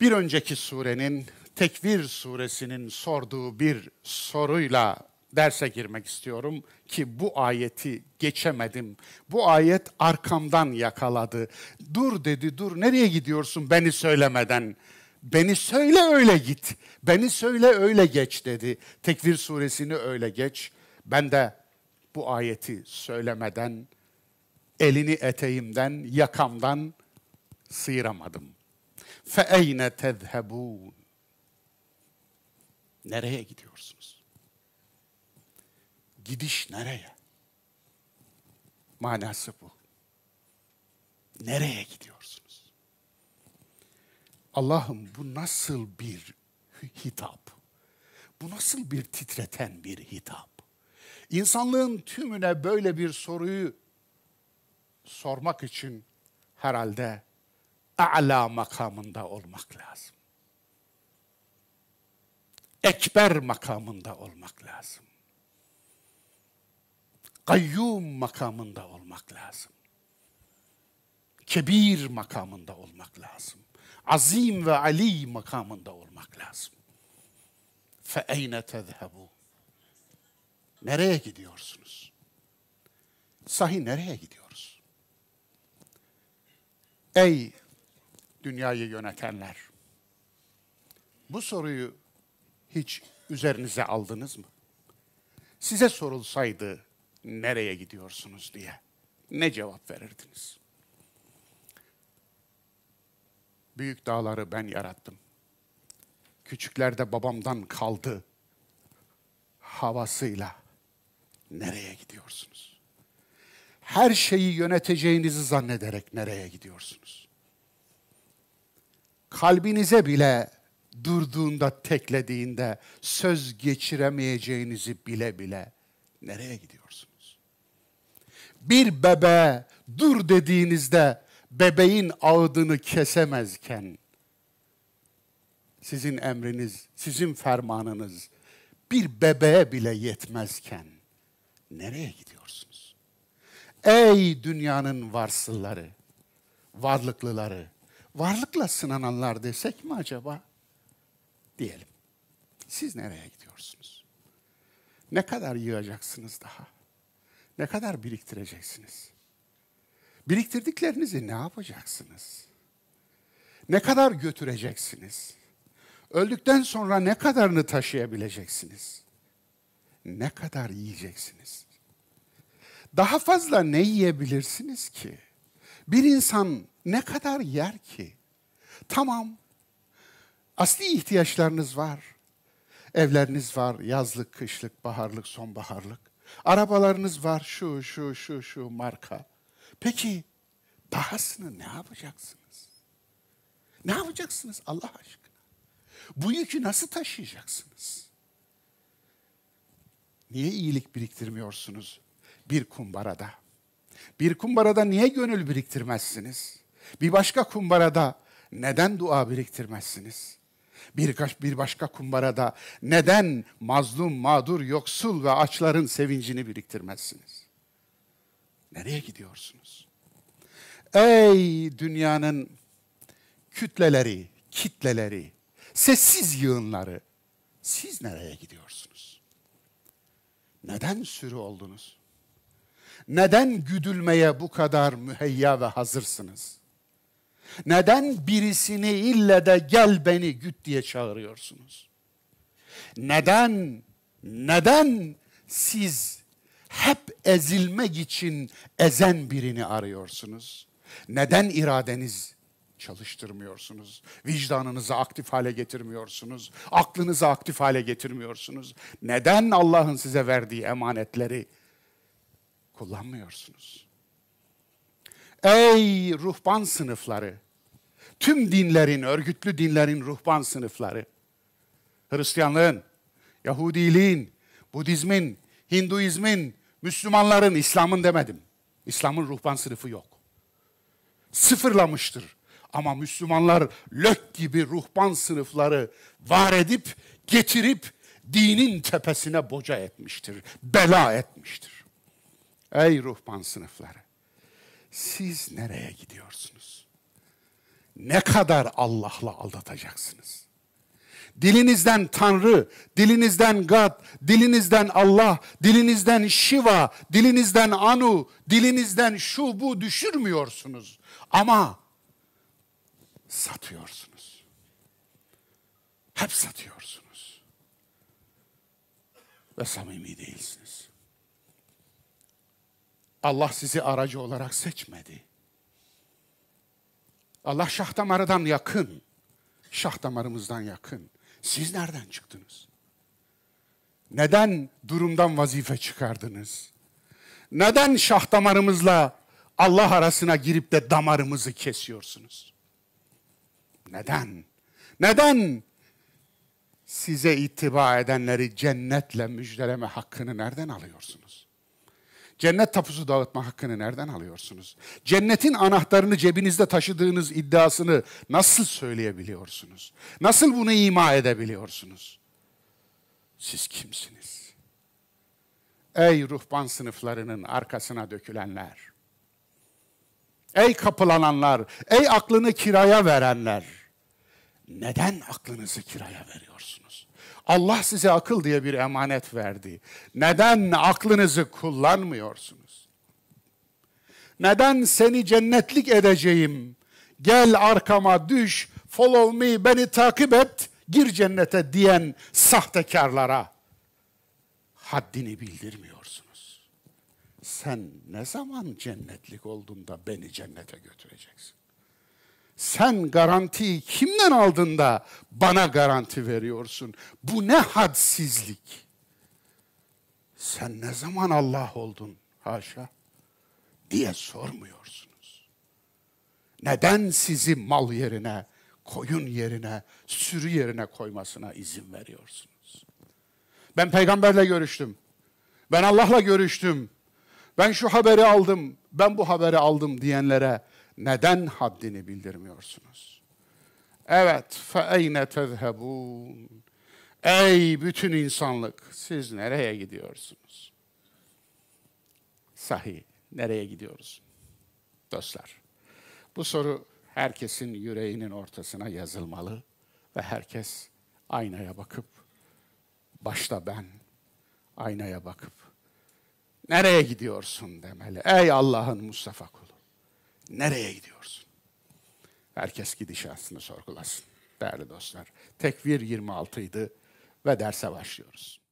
bir önceki surenin Tekvir suresinin sorduğu bir soruyla derse girmek istiyorum ki bu ayeti geçemedim. Bu ayet arkamdan yakaladı. Dur dedi dur nereye gidiyorsun beni söylemeden? Beni söyle öyle git. Beni söyle öyle geç dedi. Tekvir suresini öyle geç. Ben de bu ayeti söylemeden elini eteğimden, yakamdan sıyıramadım. فَاَيْنَ تَذْهَبُونَ Nereye gidiyorsunuz? Gidiş nereye? Manası bu. Nereye gidiyorsunuz? Allah'ım bu nasıl bir hitap? Bu nasıl bir titreten bir hitap? İnsanlığın tümüne böyle bir soruyu sormak için herhalde a'la makamında olmak lazım. Ekber makamında olmak lazım. Kayyum makamında olmak lazım. Kebir makamında olmak lazım. Azim ve Ali makamında olmak lazım. Fe eyne tezhebu? Nereye gidiyorsunuz? Sahi nereye gidiyoruz? Ey dünyayı yönetenler. Bu soruyu hiç üzerinize aldınız mı? Size sorulsaydı nereye gidiyorsunuz diye ne cevap verirdiniz? Büyük dağları ben yarattım. Küçüklerde babamdan kaldı havasıyla nereye gidiyorsunuz? Her şeyi yöneteceğinizi zannederek nereye gidiyorsunuz? kalbinize bile durduğunda, teklediğinde söz geçiremeyeceğinizi bile bile nereye gidiyorsunuz? Bir bebeğe dur dediğinizde bebeğin ağdını kesemezken sizin emriniz, sizin fermanınız bir bebeğe bile yetmezken nereye gidiyorsunuz? Ey dünyanın varsılları, varlıklıları, varlıkla sınananlar desek mi acaba? Diyelim. Siz nereye gidiyorsunuz? Ne kadar yığacaksınız daha? Ne kadar biriktireceksiniz? Biriktirdiklerinizi ne yapacaksınız? Ne kadar götüreceksiniz? Öldükten sonra ne kadarını taşıyabileceksiniz? Ne kadar yiyeceksiniz? Daha fazla ne yiyebilirsiniz ki? Bir insan ne kadar yer ki? Tamam, asli ihtiyaçlarınız var. Evleriniz var, yazlık, kışlık, baharlık, sonbaharlık. Arabalarınız var, şu, şu, şu, şu marka. Peki, dahasını ne yapacaksınız? Ne yapacaksınız Allah aşkına? Bu yükü nasıl taşıyacaksınız? Niye iyilik biriktirmiyorsunuz bir kumbarada? Bir kumbarada niye gönül biriktirmezsiniz? Bir başka kumbarada neden dua biriktirmezsiniz? Birkaç bir başka kumbarada neden mazlum, mağdur, yoksul ve açların sevincini biriktirmezsiniz? Nereye gidiyorsunuz? Ey dünyanın kütleleri, kitleleri, sessiz yığınları, siz nereye gidiyorsunuz? Neden sürü oldunuz? Neden güdülmeye bu kadar müheyya ve hazırsınız? Neden birisini ille de gel beni güt diye çağırıyorsunuz? Neden, neden siz hep ezilmek için ezen birini arıyorsunuz? Neden iradeniz çalıştırmıyorsunuz? Vicdanınızı aktif hale getirmiyorsunuz? Aklınızı aktif hale getirmiyorsunuz? Neden Allah'ın size verdiği emanetleri kullanmıyorsunuz? Ey ruhban sınıfları! Tüm dinlerin, örgütlü dinlerin ruhban sınıfları. Hristiyanlığın, Yahudiliğin, Budizmin, Hinduizmin, Müslümanların, İslam'ın demedim. İslam'ın ruhban sınıfı yok. Sıfırlamıştır. Ama Müslümanlar lök gibi ruhban sınıfları var edip, getirip dinin tepesine boca etmiştir. Bela etmiştir. Ey ruhban sınıfları! Siz nereye gidiyorsunuz? Ne kadar Allah'la aldatacaksınız? Dilinizden Tanrı, dilinizden Gad, dilinizden Allah, dilinizden Şiva, dilinizden Anu, dilinizden şu bu düşürmüyorsunuz. Ama satıyorsunuz. Hep satıyorsunuz. Ve samimi değilsiniz. Allah sizi aracı olarak seçmedi. Allah şah damarıdan yakın. Şah damarımızdan yakın. Siz nereden çıktınız? Neden durumdan vazife çıkardınız? Neden şah damarımızla Allah arasına girip de damarımızı kesiyorsunuz? Neden? Neden size itiba edenleri cennetle müjdeleme hakkını nereden alıyorsunuz? Cennet tapusu dağıtma hakkını nereden alıyorsunuz? Cennetin anahtarını cebinizde taşıdığınız iddiasını nasıl söyleyebiliyorsunuz? Nasıl bunu ima edebiliyorsunuz? Siz kimsiniz? Ey ruhban sınıflarının arkasına dökülenler. Ey kapılananlar, ey aklını kiraya verenler. Neden aklınızı kiraya veriyorsunuz? Allah size akıl diye bir emanet verdi. Neden aklınızı kullanmıyorsunuz? Neden seni cennetlik edeceğim? Gel arkama düş, follow me, beni takip et, gir cennete diyen sahtekarlara haddini bildirmiyorsunuz. Sen ne zaman cennetlik oldun da beni cennete götüreceksin? Sen garantiyi kimden aldın da bana garanti veriyorsun? Bu ne hadsizlik? Sen ne zaman Allah oldun? Haşa. Diye sormuyorsunuz. Neden sizi mal yerine, koyun yerine, sürü yerine koymasına izin veriyorsunuz? Ben peygamberle görüştüm. Ben Allah'la görüştüm. Ben şu haberi aldım, ben bu haberi aldım diyenlere neden haddini bildirmiyorsunuz? Evet, fe eyne tezhebun. Ey bütün insanlık, siz nereye gidiyorsunuz? Sahi, nereye gidiyoruz? Dostlar, bu soru herkesin yüreğinin ortasına yazılmalı ve herkes aynaya bakıp, başta ben aynaya bakıp, nereye gidiyorsun demeli. Ey Allah'ın Mustafa kulu. Nereye gidiyorsun? Herkes gidişatını sorgulasın değerli dostlar. Tekvir 26 idi ve derse başlıyoruz.